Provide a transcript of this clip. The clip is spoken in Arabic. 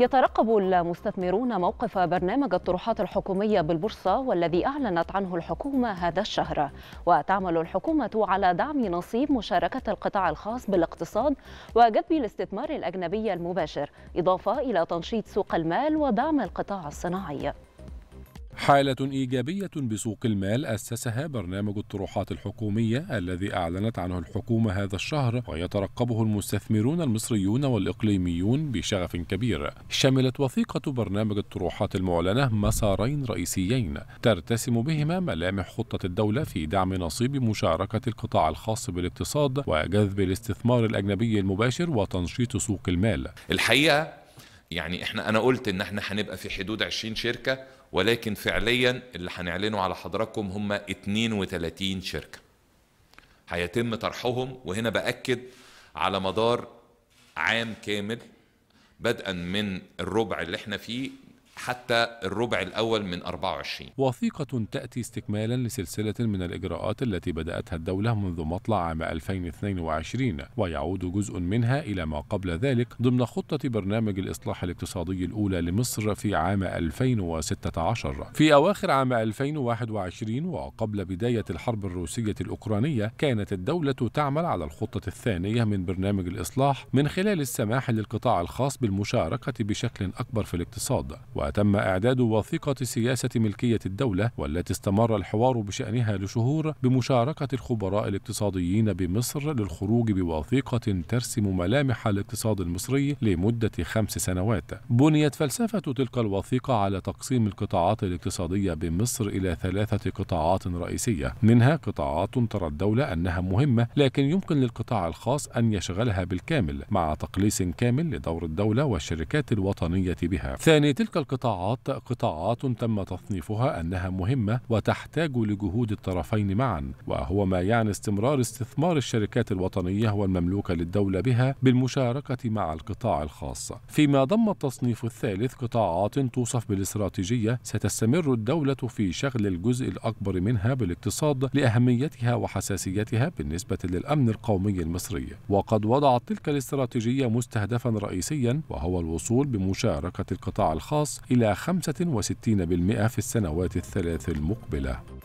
يترقب المستثمرون موقف برنامج الطروحات الحكومية بالبورصة والذي أعلنت عنه الحكومة هذا الشهر وتعمل الحكومة على دعم نصيب مشاركة القطاع الخاص بالاقتصاد وجذب الاستثمار الأجنبي المباشر إضافة إلى تنشيط سوق المال ودعم القطاع الصناعي حالة إيجابية بسوق المال أسسها برنامج الطروحات الحكومية الذي أعلنت عنه الحكومة هذا الشهر ويترقبه المستثمرون المصريون والإقليميون بشغف كبير. شملت وثيقة برنامج الطروحات المعلنة مسارين رئيسيين ترتسم بهما ملامح خطة الدولة في دعم نصيب مشاركة القطاع الخاص بالاقتصاد وجذب الاستثمار الأجنبي المباشر وتنشيط سوق المال. الحقيقة يعني احنا انا قلت ان احنا هنبقى في حدود 20 شركه ولكن فعليا اللي هنعلنه على حضراتكم هم 32 شركة هيتم طرحهم وهنا بأكد على مدار عام كامل بدءا من الربع اللي احنا فيه حتى الربع الأول من 24 وثيقة تأتي استكمالا لسلسلة من الإجراءات التي بدأتها الدولة منذ مطلع عام 2022 ويعود جزء منها إلى ما قبل ذلك ضمن خطة برنامج الإصلاح الاقتصادي الأولى لمصر في عام 2016 في أواخر عام 2021 وقبل بداية الحرب الروسية الأوكرانية كانت الدولة تعمل على الخطة الثانية من برنامج الإصلاح من خلال السماح للقطاع الخاص بالمشاركة بشكل أكبر في الاقتصاد و وتم إعداد وثيقة سياسة ملكية الدولة والتي استمر الحوار بشأنها لشهور بمشاركة الخبراء الاقتصاديين بمصر للخروج بوثيقة ترسم ملامح الاقتصاد المصري لمدة خمس سنوات بنيت فلسفة تلك الوثيقة على تقسيم القطاعات الاقتصادية بمصر إلى ثلاثة قطاعات رئيسية منها قطاعات ترى الدولة أنها مهمة لكن يمكن للقطاع الخاص أن يشغلها بالكامل مع تقليص كامل لدور الدولة والشركات الوطنية بها ثاني تلك القطاعات قطاعات قطاعات تم تصنيفها أنها مهمة وتحتاج لجهود الطرفين معا وهو ما يعني استمرار استثمار الشركات الوطنية والمملوكة للدولة بها بالمشاركة مع القطاع الخاص فيما ضم التصنيف الثالث قطاعات توصف بالاستراتيجية ستستمر الدولة في شغل الجزء الأكبر منها بالاقتصاد لأهميتها وحساسيتها بالنسبة للأمن القومي المصري وقد وضعت تلك الاستراتيجية مستهدفا رئيسيا وهو الوصول بمشاركة القطاع الخاص إلى 65% في السنوات الثلاث المقبلة